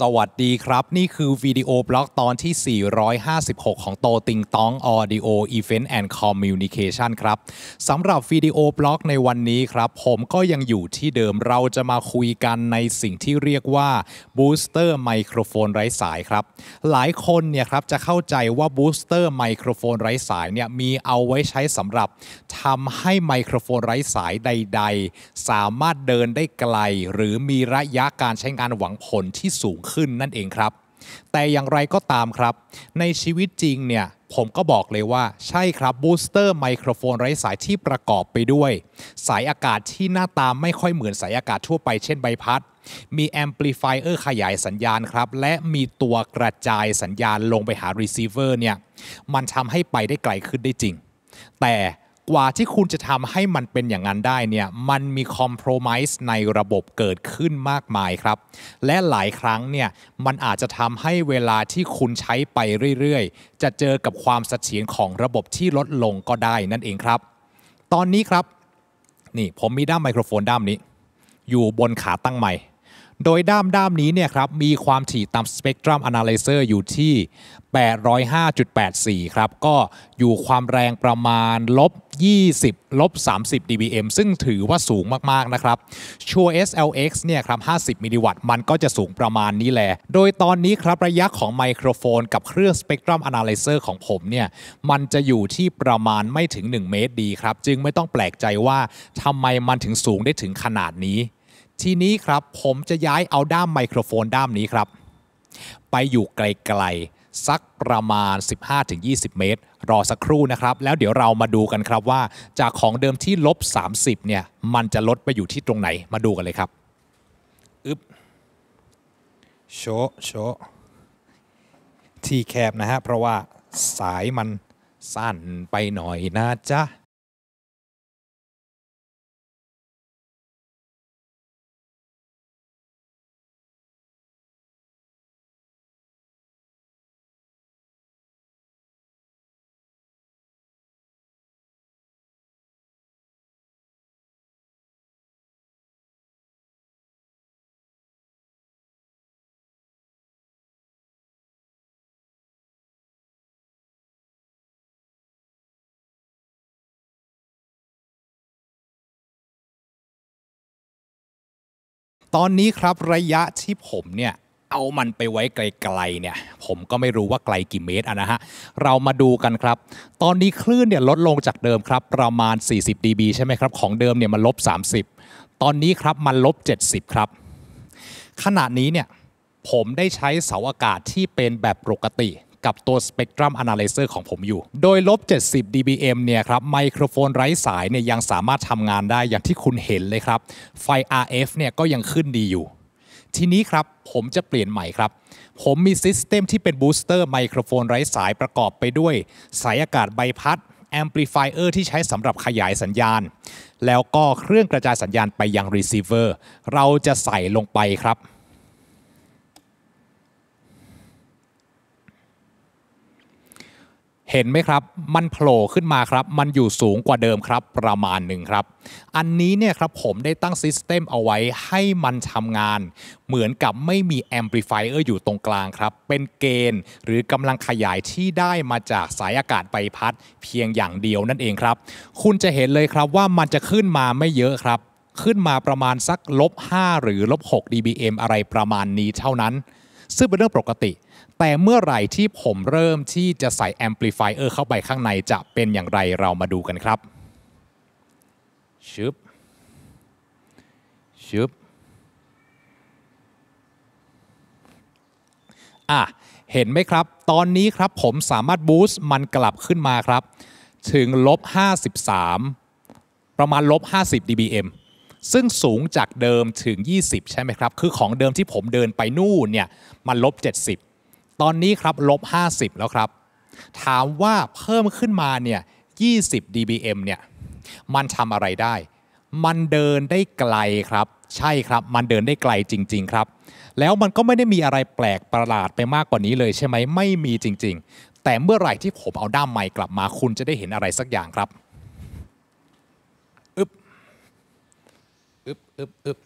สวัสดีครับ นี่คือวิดีโอบล็อกตอนที่ 456 ของโตติงตองออเดโออีเวนต์แอนด์คอมมิวนิเคชันครับสำหรับวิดีโอบล็อกในวันนี้ครับ ผมก็ยังอยู่ที่เดิมเราจะมาคุยกันในสิ่งที่เรียกว่าบูสเตอร์ไมโครโฟนไร้สายครับ หลายคนเนี่ยครับ จะเข้าใจว่าบูสเตอร์ไมโครโฟนไร้สายเนี่ย มีเอาไว้ใช้สำหรับทำให้ไมโครโฟนไร้สายใดๆ สามารถเดินได้ไกล หรือมีระยะการใช้งานหวังผลที่สูงขึ้นนั่นเองครับ แต่อย่างไรก็ตามครับ ในชีวิตจริงเนี่ยผมก็บอกเลยว่าใช่ครับบูสเตอร์ไมโครโฟนไร้สายที่ประกอบไปด้วย สายอากาศที่หน้าตาไม่ค่อยเหมือนสายอากาศทั่วไปเช่นใบพัดมีแอมพลิฟายเออร์ขยายสัญญาณครับ และมีตัวกระจายสัญญาณลงไปหารีเซิร์ฟเวอร์เนี่ยมันทำให้ไปได้ไกลขึ้นได้จริง แต่กว่าที่คุณจะทำให้มันเป็นอย่างนั้นได้เนี่ย มันมีคอมเพลมไพร์ในระบบเกิดขึ้นมากมายครับ และหลายครั้งเนี่ย มันอาจจะทำให้เวลาที่คุณใช้ไปเรื่อยๆ จะเจอกับความเสถียรของระบบที่ลดลงก็ได้นั่นเองครับ ตอนนี้ครับ นี่ผมมีด้ามไมโครโฟนด้ามนี้ อยู่บนขาตั้งใหม่โดยด้ามด้ามนี้เนี่ยครับมีความถี่ตามสเปกตรัมแอนาลิเซอร์อยู่ที่ 805.84 ครับ ก็อยู่ความแรงประมาณลบ20ลบ30 dBm ซึ่งถือว่าสูงมากๆนะครับชัว SLX เนี่ยครับ50มิลลิวัตต์มันก็จะสูงประมาณนี้แหละ โดยตอนนี้ครับระยะของไมโครโฟน กับเครื่องสเปกตรัมแอนาลิเซอร์ของผมเนี่ยมันจะอยู่ที่ประมาณไม่ถึง 1 เมตรดีครับ จึงไม่ต้องแปลกใจว่าทำไมมันถึงสูงได้ถึงขนาดนี้ทีนี้ครับผมจะย้ายเอาด้ามไมโครโฟนด้ามนี้ครับ ไปอยู่ไกลๆ สักประมาณ 15-20 เมตร รอสักครู่นะครับ แล้วเดี๋ยวเรามาดูกันครับว่า จากของเดิมที่ลบ 30เนี่ยมันจะลดไปอยู่ที่ตรงไหนมาดูกันเลยครับอึบโชโชที่แคบนะฮะเพราะว่าสายมันสั้นไปหน่อยนะจ๊ะตอนนี้ครับ ระยะที่ผมเนี่ย เอามันไปไว้ไกลๆเนี่ยผมก็ไม่รู้ว่าไกลกี่เมตรอะนะฮะเรามาดูกันครับ ตอนนี้คลื่นเนี่ยลดลงจากเดิมครับประมาณ 40 dB ใช่ไหมครับ ของเดิมเนี่ยมันลบ 30 ตอนนี้ครับมันลบ 70 ครับขณะนี้เนี่ย ผมได้ใช้เสาอากาศที่เป็นแบบปกติกับตัว Spectrum Analyzer ของผมอยู่ โดยลบ 70 dBm เนี่ยครับไมโครโฟนไร้สายเนี่ยยังสามารถทำงานได้อย่างที่คุณเห็นเลยครับไฟ RF เนี่ยก็ยังขึ้นดีอยู่ ทีนี้ครับผมจะเปลี่ยนใหม่ครับ ผมมีซิสเต็มที่เป็นบูสเตอร์ไมโครโฟนไร้สายประกอบไปด้วย สายอากาศใบพัดแอมพลิฟายเออร์ที่ใช้สำหรับขยายสัญญาณ แล้วก็เครื่องกระจายสัญญาณไปยังรีเซิร์ฟเวอร์เราจะใส่ลงไปครับเห็นไหมครับ มันโผล่ขึ้นมาครับมันอยู่สูงกว่าเดิมครับ ประมาณหนึ่งครับ อันนี้เนี่ยครับผมได้ตั้งซิสเต็มเอาไว้ให้มันทำงาน เหมือนกับไม่มีแอมพลิฟายเออร์อยู่ตรงกลางครับ เป็นเกณฑ์หรือกำลังขยายที่ได้มาจากสายอากาศใบพัดเพียงอย่างเดียวนั่นเองครับ คุณจะเห็นเลยครับว่ามันจะขึ้นมาไม่เยอะครับ ขึ้นมาประมาณสักลบ 5หรือลบ6 dBm อะไรประมาณนี้เท่านั้นซึ่งเป็นเรื่องปกติเแต่เมื่อไหร่ที่ผมเริ่มที่จะใส่แอมพลิฟายเออร์เข้าไปข้างในจะเป็นอย่างไรเรามาดูกันครับชึบชึบอ่ะเห็นไหมครับตอนนี้ครับผมสามารถบูสต์มันกลับขึ้นมาครับ ถึงลบ 53 ประมาณลบ 50 dBm ซึ่งสูงจากเดิมถึง 20 ใช่ไหมครับ คือของเดิมที่ผมเดินไปนู่นเนี่ยมันลบ 70ตอนนี้ครับลบ 50 แล้วครับ ถามว่าเพิ่มขึ้นมาเนี่ย20 dBm เนี่ยมันทำอะไรได้ มันเดินได้ไกลครับใช่ครับ มันเดินได้ไกลจริงๆครับ แล้วมันก็ไม่ได้มีอะไรแปลกประหลาดไปมากกว่านี้เลยใช่ไหมไม่มีจริง ๆ แต่เมื่อไหร่ที่ผมเอาด้ามไม้กลับมาคุณจะได้เห็นอะไรสักอย่างครับอึบอึบอึบอึบ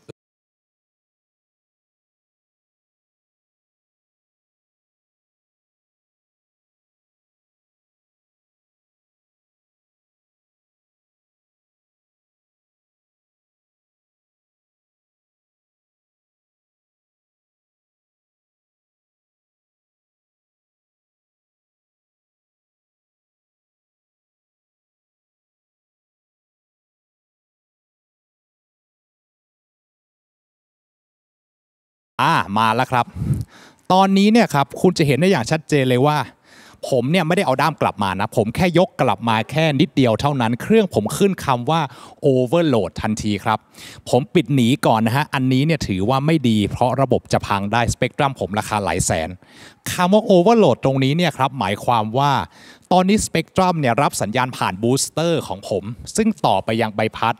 ่ามาแล้วครับ ตอนนี้เนี่ยครับคุณจะเห็นได้อย่างชัดเจนเลยว่า ผมเนี่ยไม่ได้เอาด้ามกลับมานะ ผมแค่ยกกลับมาแค่นิดเดียวเท่านั้น เครื่องผมขึ้นคำว่า overload ทันทีครับ ผมปิดหนีก่อนนะฮะ อันนี้เนี่ยถือว่าไม่ดี เพราะระบบจะพังได้สเปกตรัมผมราคาหลายแสนคำว่า overload ตรงนี้เนี่ยครับ หมายความว่าตอนนี้สเปกตรัมเนี่ยรับสัญญาณผ่านบูสเตอร์ของผม ซึ่งต่อไปยังใบพัด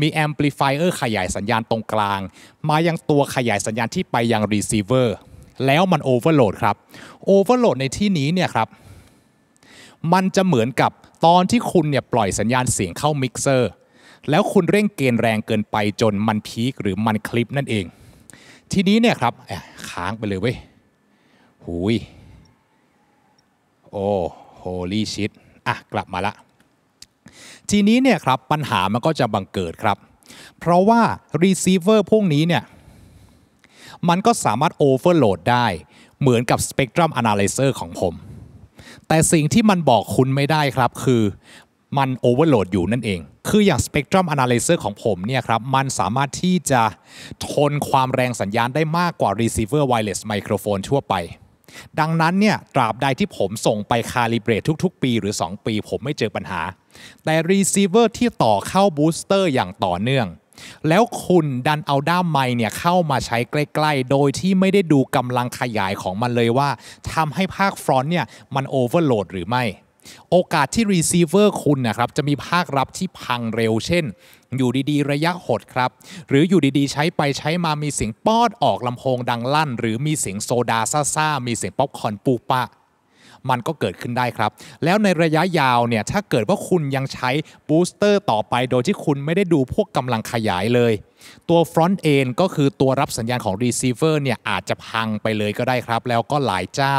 มีแอมพลิฟายเออร์ขยายสัญญาณตรงกลาง มายังตัวขยายสัญญาณที่ไปยังรีเซิร์เวอร์แล้วมันโอเวอร์โหลดครับโอเวอร์โหลดในที่นี้เนี่ยครับมันจะเหมือนกับตอนที่คุณเนี่ยปล่อยสัญญาณเสียงเข้ามิกเซอร์แล้วคุณเร่งเกณฑ์แรงเกินไปจนมันพีคหรือมันคลิปนั่นเอง ทีนี้เนี่ยครับค้างไปเลยเว้ยหุยโอ้ holy shit อ่ะ กลับมาละทีนี้เนี่ยครับ ปัญหามันก็จะบังเกิดครับ เพราะว่า receiver พวกนี้เนี่ย มันก็สามารถ overload ได้เหมือนกับ spectrum analyzer ของผม แต่สิ่งที่มันบอกคุณไม่ได้ครับคือมันโอเวอร์โหลดอยู่นั่นเอง คืออย่าง Spectrum Analyzer ของผมเนี่ยครับ มันสามารถที่จะทนความแรงสัญญาณได้มากกว่า Receiver Wireless Microphone ทั่วไปดังนั้นเนี่ยตราบใดที่ผมส่งไปคาลิเบรตทุก ๆ ปีหรือ 2 ปีผมไม่เจอปัญหา แต่รีเซิร์ฟเวอร์ที่ต่อเข้าบูสเตอร์อย่างต่อเนื่อง แล้วคุณดันเอาด้ามไม้เนี่ยเข้ามาใช้ใกล้ๆ โดยที่ไม่ได้ดูกำลังขยายของมันเลยว่าทำให้ภาคฟรอนต์เนี่ยมันโอเวอร์โหลดหรือไม่โอกาสที่รีเซิร์ฟเวอร์คุณนะครับ จะมีภาครับที่พังเร็วเช่น อยู่ดีๆ ระยะหดครับ หรืออยู่ดีๆใช้ไปใช้มามีเสียงป้อดออกลำโพงดังลั่น หรือมีเสียงโซดาซ่า ๆ มีเสียงป๊อปคอนปูปะมันก็เกิดขึ้นได้ครับ แล้วในระยะยาวเนี่ย ถ้าเกิดว่าคุณยังใช้บูสเตอร์ต่อไป โดยที่คุณไม่ได้ดูพวกกำลังขยายเลย ตัว front end ก็คือตัวรับสัญญาณของ receiver เนี่ย อาจจะพังไปเลยก็ได้ครับ แล้วก็หลายเจ้า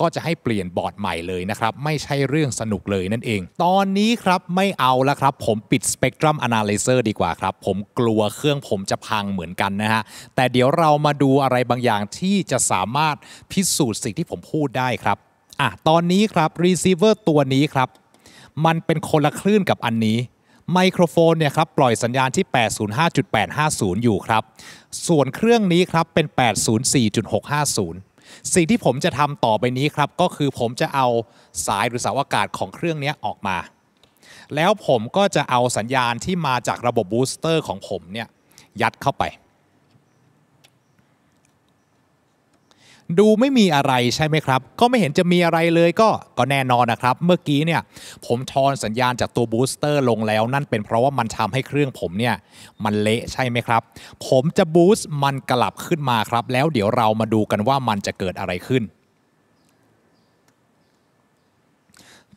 ก็จะให้เปลี่ยนบอร์ดใหม่เลยนะครับ ไม่ใช่เรื่องสนุกเลยนั่นเอง ตอนนี้ครับไม่เอาแล้วครับ ผมปิด spectrum analyzer ดีกว่าครับ ผมกลัวเครื่องผมจะพังเหมือนกันนะฮะ แต่เดี๋ยวเรามาดูอะไรบางอย่างที่จะสามารถพิสูจน์สิ่งที่ผมพูดได้ครับอ่ะตอนนี้ครับรีเซิร์ฟเวอร์ตัวนี้ครับ มันเป็นคนละคลื่นกับอันนี้ ไมโครโฟนเนี่ยครับปล่อยสัญญาณที่ 805.850 อยู่ครับ ส่วนเครื่องนี้ครับเป็น 804.650 สิ่งที่ผมจะทำต่อไปนี้ครับ ก็คือผมจะเอาสายหรือสาวอากาศของเครื่องนี้ออกมา แล้วผมก็จะเอาสัญญาณที่มาจากระบบบูสเตอร์ของผมเนี่ยยัดเข้าไปดูไม่มีอะไรใช่ไหมครับก็ไม่เห็นจะมีอะไรเลยก็ก็แน่นอนนะครับ เมื่อกี้เนี่ยผมทอนสัญญาณจากตัวบูสเตอร์ลงแล้วนั่นเป็นเพราะว่ามันทำให้เครื่องผมเนี่ยมันเละใช่ไหมครับ ผมจะบูสต์มันกลับขึ้นมาครับแล้วเดี๋ยวเรามาดูกันว่ามันจะเกิดอะไรขึ้น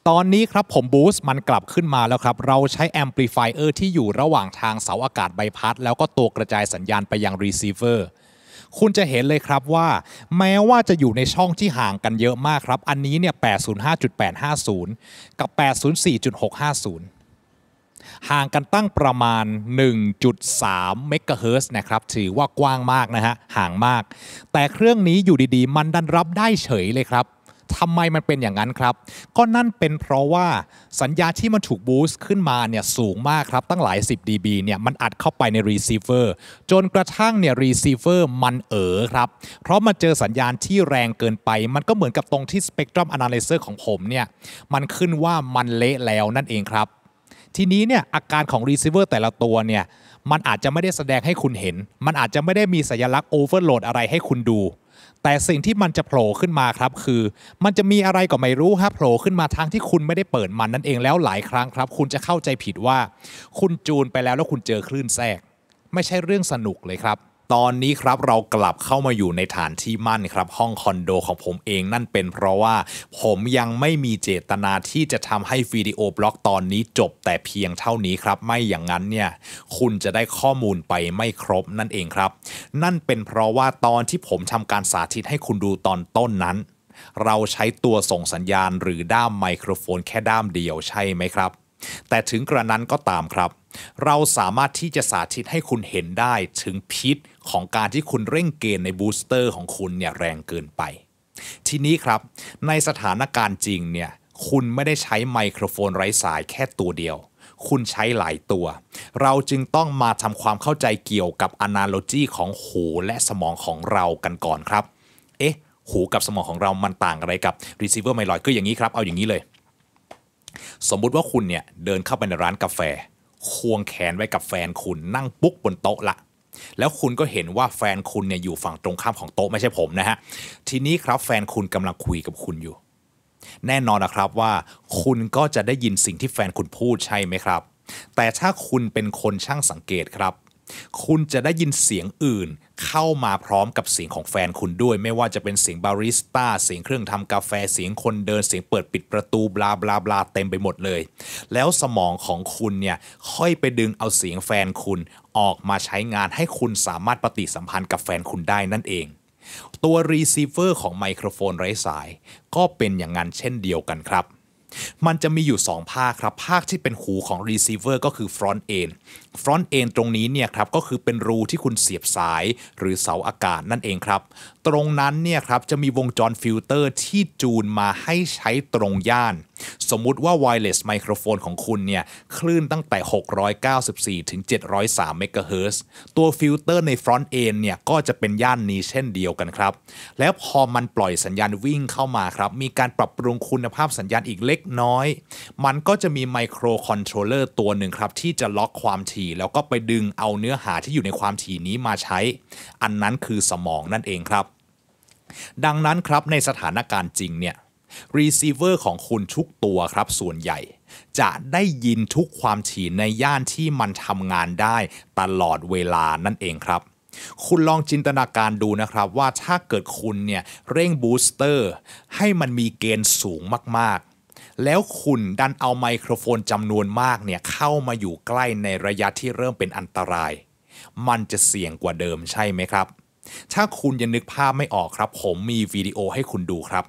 ตอนนี้ครับผมบูสต์มันกลับขึ้นมาแล้วครับเราใช้แอมพลิฟายเออร์ที่อยู่ระหว่างทางเสาอากาศใบพัดแล้วก็ตัวกระจายสัญญาณไปยังรีเซิร์ฟเวอร์คุณจะเห็นเลยครับว่าแม้ว่าจะอยู่ในช่องที่ห่างกันเยอะมากครับ อันนี้เนี่ย805.850 กับ 804.650 ห่างกันตั้งประมาณ 1.3เมกะเฮิร์นะครับ ถือว่ากว้างมากนะฮะห่างมาก แต่เครื่องนี้อยู่ดี ๆ มันดันรับได้เฉยเลยครับทำไมมันเป็นอย่างนั้นครับ ก็นั่นเป็นเพราะว่าสัญญาณที่มันถูกบูสต์ขึ้นมาเนี่ยสูงมากครับ ตั้งหลาย 10 dB เนี่ยมันอัดเข้าไปใน receiver จนกระทั่งเนี่ย receiver มันเอ๋อครับ เพราะมันเจอสัญญาณที่แรงเกินไป มันก็เหมือนกับตรงที่ spectrum analyzer ของผมเนี่ยมันขึ้นว่ามันเละแล้วนั่นเองครับ ทีนี้เนี่ยอาการของ receiver แต่ละตัวเนี่ยมันอาจจะไม่ได้แสดงให้คุณเห็น มันอาจจะไม่ได้มีสัญลักษณ์โอเวอร์โหลดอะไรให้คุณดูแต่สิ่งที่มันจะโผล่ขึ้นมาครับ คือ มันจะมีอะไรก็ไม่รู้ฮะโผล่ขึ้นมาทางที่คุณไม่ได้เปิดมันนั่นเองแล้วหลายครั้งครับ คุณจะเข้าใจผิดว่า คุณจูนไปแล้วแล้วคุณเจอคลื่นแทรก ไม่ใช่เรื่องสนุกเลยครับตอนนี้ครับเรากลับเข้ามาอยู่ในฐานที่มั่นครับ ห้องคอนโดของผมเอง นั่นเป็นเพราะว่าผมยังไม่มีเจตนาที่จะทำให้วิดีโอบล็อกตอนนี้จบแต่เพียงเท่านี้ครับ ไม่อย่างนั้นเนี่ยคุณจะได้ข้อมูลไปไม่ครบนั่นเองครับ นั่นเป็นเพราะว่าตอนที่ผมทำการสาธิตให้คุณดูตอนต้นนั้น เราใช้ตัวส่งสัญญาณ หรือด้ามไมโครโฟนแค่ด้ามเดียวใช่ไหมครับ แต่ถึงกระนั้นก็ตามครับเราสามารถที่จะสาธิตให้คุณเห็นได้ ถึงพิษของการที่คุณเร่งเกณฑ์ในบูสเตอร์ของคุณเนี่ยแรงเกินไป ทีนี้ครับ ในสถานการณ์จริงเนี่ยคุณไม่ได้ใช้ไมโครโฟนไร้สายแค่ตัวเดียว คุณใช้หลายตัว เราจึงต้องมาทำความเข้าใจเกี่ยวกับอนาโลจีของหูและสมองของเรากันก่อนครับ เอ๊ะ หูกับสมองของเรามันต่างอะไรกับร e c เวอร์ไมลอยก็อย่างนี้ครับ เอาอย่างนี้เลย สมมุติว่าคุณเนี่ยเดินเข้าไปในร้านกาแฟควงแขนไว้กับแฟนคุณนั่งปุ๊กบนโต๊ะละ แล้วคุณก็เห็นว่าแฟนคุณเนี่ยอยู่ฝั่งตรงข้ามของโต๊ะไม่ใช่ผมนะฮะทีนี้ครับแฟนคุณกำลังคุยกับคุณอยู่ แน่นอนนะครับว่า คุณก็จะได้ยินสิ่งที่แฟนคุณพูดใช่ไหมครับ แต่ถ้าคุณเป็นคนช่างสังเกตครับคุณจะได้ยินเสียงอื่น เข้ามาพร้อมกับเสียงของแฟนคุณด้วย ไม่ว่าจะเป็นเสียงบาริสต้าเสียงเครื่องทำกาแฟเสียงคนเดิน เสียงเปิดปิดประตูบลาบลาบลาเต็มไปหมดเลย แล้วสมองของคุณเนี่ยค่อยไปดึงเอาเสียงแฟนคุณออกมาใช้งานให้คุณสามารถปฏิสัมพันธ์กับแฟนคุณได้นั่นเอง ตัวรีเซิร์ของไมโครโฟนไร้สาย ก็เป็นอย่างนั้นเช่นเดียวกันครับมันจะมีอยู่2ภาคครับภาคที่เป็นหูของ receiver ก็คือ front end front end ตรงนี้เนี่ยครับ ก็คือเป็นรูที่คุณเสียบสายหรือเสาอากาศนั่นเองครับ ตรงนั้นเนี่ยครับ จะมีวงจรฟิลเตอร์ที่จูนมาให้ใช้ตรงย่านสมมุติว่าไวเลสไมโครโฟนของคุณเนี่ยคลื่นตั้งแต่ 694 ถึง 703 เมกะเฮิร์ตัวฟิลเตอร์ในฟอนต์เอ็นเนี่ยก็จะเป็นย่านนี้เช่นเดียวกันครับแล้วพอมันปล่อยสัญญาณวิ่งเข้ามาครับมีการปรับปรุงคุณภาพสัญญาณอีกเล็กน้อย มันก็จะมีไมโครคอนโทรลเลอร์ตัวหนึ่งครับ ที่จะล็อกความถี่แล้วก็ไปดึงเอาเนื้อหาที่อยู่ในความถี่นี้มาใช้ อันนั้นคือสมองนั่นเองครับ ดังนั้นครับในสถานการณ์จริงเนี่ยรีเซิร์ฟเวอร์ของคุณทุกตัวครับส่วนใหญ่ จะได้ยินทุกความถี่ในย่านที่มันทำงานได้ ตลอดเวลานั่นเองครับ คุณลองจินตนาการดูนะครับ ว่าถ้าเกิดคุณเนี่ยเร่งบูสเตอร์ ให้มันมีเกณฑ์สูงมากๆ แล้วคุณดันเอาไมโครโฟนจำนวนมากเนี่ยเข้ามาอยู่ใกล้ในระยะที่เริ่มเป็นอันตราย มันจะเสี่ยงกว่าเดิมใช่ไหมครับ ถ้าคุณยังนึกภาพไม่ออกครับ ผมมีวิดีโอให้คุณดูครับ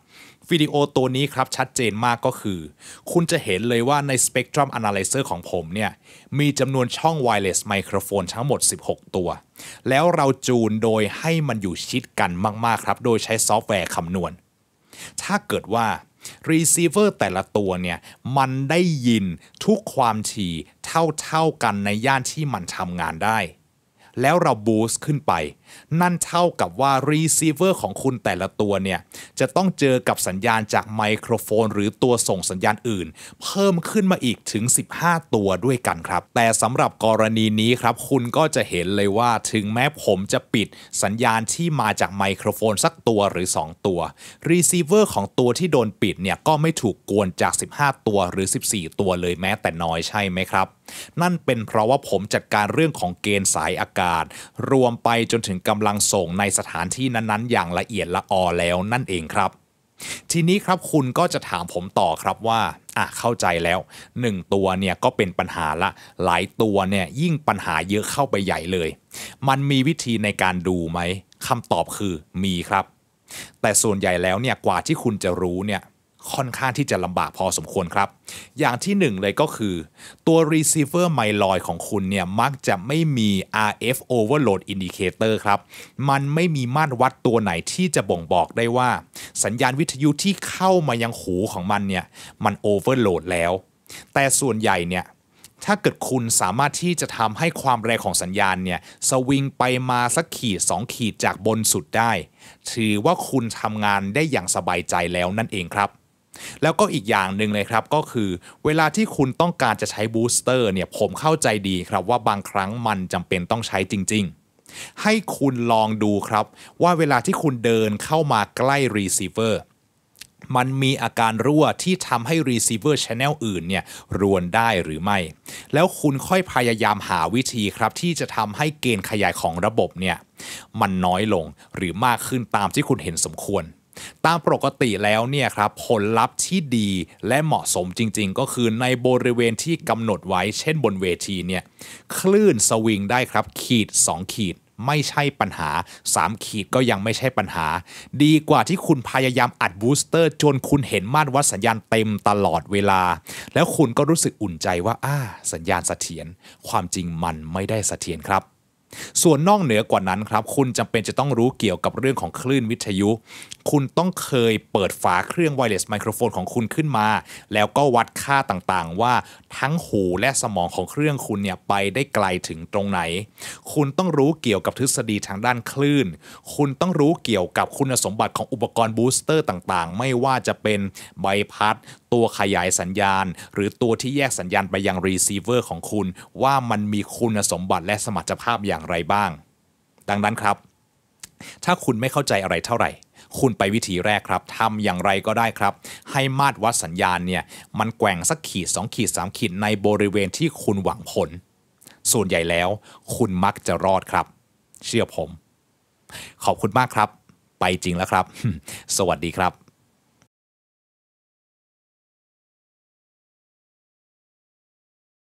วิดีโอตัวนี้ครับชัดเจนมากก็คือ คุณจะเห็นเลยว่าใน Spectrum Analyzer ของผมเนี่ยมีจำนวนช่องไวเลสไมโครโฟนทั้งหมด 16 ตัว แล้วเราจูนโดยให้มันอยู่ชิดกันมากๆ ครับ โดยใช้ซอฟต์แวร์คำนวณ ถ้าเกิดว่า Receiver แต่ละตัวเนี่ย มันได้ยินทุกความถี่เท่าๆกันในย่านที่มันทำงานได้ แล้วเราบูสต์ขึ้นไปนั่นเท่ากับว่า receiver ของคุณแต่ละตัวเนี่ยจะต้องเจอกับสัญญาณจากไมโครโฟน หรือตัวส่งสัญญาณอื่น เพิ่มขึ้นมาอีกถึง 15 ตัวด้วยกันครับ แต่สำหรับกรณีนี้ครับ คุณก็จะเห็นเลยว่าถึงแม้ผมจะปิดสัญญาณที่มาจากไมโครโฟนสักตัวหรือ 2 ตัว receiver ของตัวที่โดนปิดเนี่ยก็ไม่ถูกกวนจาก 15 ตัวหรือ 14 ตัวเลยแม้แต่น้อยใช่ไหมครับนั่นเป็นเพราะว่าผมจัดการเรื่องของเกณฑ์สายอากาศ รวมไปจนถึงกำลังส่งในสถานที่นั้นๆ อย่างละเอียดละออแล้วนั่นเองครับ ทีนี้ครับคุณก็จะถามผมต่อครับว่าอ่ะเข้าใจแล้ว 1 ตัวเนี่ยก็เป็นปัญหาละ หลายตัวเนี่ยยิ่งปัญหาเยอะเข้าไปใหญ่เลย มันมีวิธีในการดูไหมคำตอบคือมีครับ แต่ส่วนใหญ่แล้วเนี่ยกว่าที่คุณจะรู้เนี่ยค่อนข้างที่จะลำบากพอสมควรครับ อย่างที่1เลยก็คือ ตัว receiver ไมลอยของคุณเนี่ยมักจะไม่มี RF overload indicator ครับ มันไม่มีมาตรวัดตัวไหนที่จะบ่งบอกได้ว่าสัญญาณวิทยุที่เข้ามายังหูของมันเนี่ยมัน overload แล้ว แต่ส่วนใหญ่เนี่ยถ้าเกิดคุณสามารถที่จะทำให้ความแรงของสัญญาณเนี่ยสวิงไปมาสักขีด 2 ขีดจากบนสุดได้ ถือว่าคุณทำงานได้อย่างสบายใจแล้วนั่นเองครับแล้วก็อีกอย่างหนึ่งเลยครับก็คือ เวลาที่คุณต้องการจะใช้บูสเตอร์ เนี่ยผมเข้าใจดีครับว่าบางครั้งมันจำเป็นต้องใช้จริงๆ ให้คุณลองดูครับ ว่าเวลาที่คุณเดินเข้ามาใกล้รีเซิร์ฟเวอร์มันมีอาการรั่วที่ทำให้รีเซิร์ฟ Channel อื่นเนี่ยรวนได้หรือไม่ แล้วคุณค่อยพยายามหาวิธีครับ ที่จะทำให้เกณฑ์ขยายของระบบเนี่ยมันน้อยลงหรือมากขึ้นตามที่คุณเห็นสมควรตามปกติแล้วเนี่ยครับผลลัพธ์ที่ดีและเหมาะสมจริงๆ ก็คือในบริเวณที่กำหนดไว้เช่นบนเวทีเนี่ยคลื่นสวิงได้ครับ ขีด 2 ขีดไม่ใช่ปัญหา3ขีดก็ยังไม่ใช่ปัญหา ดีกว่าที่คุณพยายามอัดบูสเตอร์ จนคุณเห็นมาตรวัดสัญญาณเต็มตลอดเวลา แล้วคุณก็รู้สึกอุ่นใจว่าอ้าสัญญาณสเสถียรความจริงมันไม่ได้สเสถียรครับส่วนนอกเหนือกว่านั้นครับ คุณจำเป็นจะต้องรู้เกี่ยวกับเรื่องของคลื่นวิทยุ คุณต้องเคยเปิดฝาเครื่องไวเลสไมโครโฟนของคุณขึ้นมา แล้วก็วัดค่าต่างๆ ว่าทั้งหูและสมองของเครื่องคุณเนี่ยไปได้ไกลถึงตรงไหน คุณต้องรู้เกี่ยวกับทฤษฎีทางด้านคลื่น คุณต้องรู้เกี่ยวกับคุณสมบัติของอุปกรณ์บูสเตอร์ต่างๆ ไม่ว่าจะเป็นใบพัดตัวขยายสัญญาณ หรือตัวที่แยกสัญญาณไปยังรีเซิร์ฟเวอร์ของคุณว่ามันมีคุณสมบัติและสมรรถภาพอย่างางไรบ้าง ดังนั้นครับ ถ้าคุณไม่เข้าใจอะไรเท่าไหร่ คุณไปวิธีแรกครับทำอย่างไรก็ได้ครับ ให้มาตรวัดสัญญาณเนี่ย มันแกว่งสักขีด 2 ขีด 3ขีดในบริเวณที่คุณหวังผล ส่วนใหญ่แล้ว คุณมักจะรอดครับ เชื่อผม ขอบคุณมากครับ ไปจริงแล้วครับ สวัสดีครับ